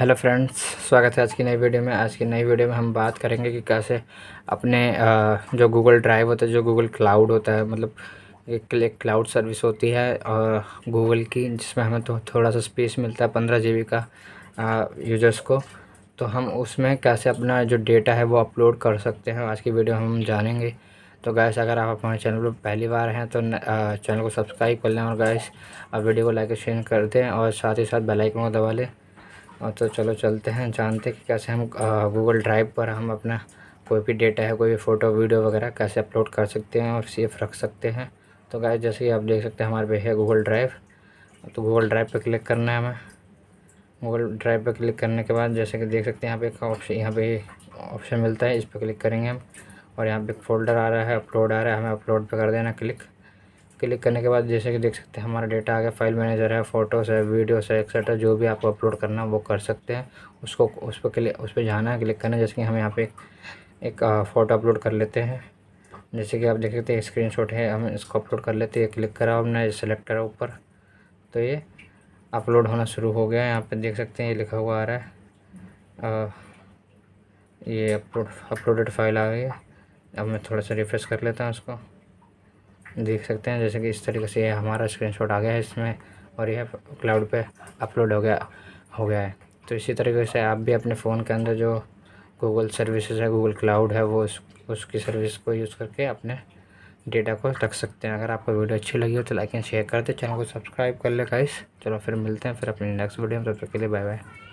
hello friends स्वागत है आज की नई वीडियो में आज की नई वीडियो में हम बात करेंगे कि कैसे अपने जो गूगल ड्राइव होता है जो गूगल क्लाउड होता है मतलब एक क्लाउड सर्विस होती है और गूगल की जिसमें हमें तो थोड़ा सा स्पेस मिलता है पंद्रह जी का यूजर्स को तो हम उसमें कैसे अपना जो डेटा है वो अपलोड कर सकते हैं आज की वीडियो हम जानेंगे तो गैस अगर आप हमारे चैनल पर पहली बार हैं तो चैनल को सब्सक्राइब कर लें और गैस वीडियो को लाइक शेयर कर दें और साथ ही साथ बेलाइकन को दबा लें और हाँ, तो चलो चलते हैं जानते हैं कि कैसे हम गूगल ड्राइव पर हम अपना कोई भी डेटा है कोई भी फ़ोटो वीडियो वगैरह कैसे अपलोड कर सकते हैं और सेफ रख सकते हैं तो गाय जैसे कि आप देख सकते हैं हमारे पे है गूगल ड्राइव तो गूगल ड्राइव पर क्लिक करना है हमें गूगल ड्राइव पर क्लिक करने के बाद जैसे कि देख सकते हैं यहाँ पे एक ऑप्शन यहाँ पे ऑप्शन मिलता है इस पर क्लिक करेंगे हम और यहाँ पे एक फोल्डर आ रहा है अपलोड आ रहा है हमें अपलोड पर कर देना क्लिक क्लिक करने के बाद जैसे कि देख सकते हैं हमारा डेटा आ गया फाइल मैनेजर है फोटोज़ है वीडियोस है एक्सेट्रा जो भी आपको अपलोड करना है वो कर सकते हैं उसको उस पर क्लिक उस पर जाना है क्लिक करना है जैसे कि हम यहाँ पे एक, एक फ़ोटो अपलोड कर लेते हैं जैसे कि आप देख सकते हैं स्क्रीन शॉट है हम इसको अपलोड कर लेते हैं क्लिक करा हमने सेलेक्ट करा ऊपर तो ये अपलोड होना शुरू हो गया है यहाँ पर देख सकते हैं ये लिखा हुआ आ रहा है ये अपलोड अपलोडेड फाइल आ गई है अब मैं थोड़ा सा रिफ़्रेश कर लेता हूँ उसको देख सकते हैं जैसे कि इस तरीके से हमारा स्क्रीनशॉट आ गया है इसमें और यह क्लाउड पे अपलोड हो गया हो गया है तो इसी तरीके से आप भी अपने फ़ोन के अंदर जो गूगल सर्विसेज है गूगल क्लाउड है वो उस, उसकी सर्विस को यूज़ करके अपने डेटा को रख सकते हैं अगर आपको वीडियो अच्छी लगी हो तो लाइक एंड शेयर कर दे चैनल को सब्सक्राइब कर ले गाइस चलो फिर मिलते हैं फिर अपने नेक्स्ट वीडियो में तब तक के लिए बाय बाय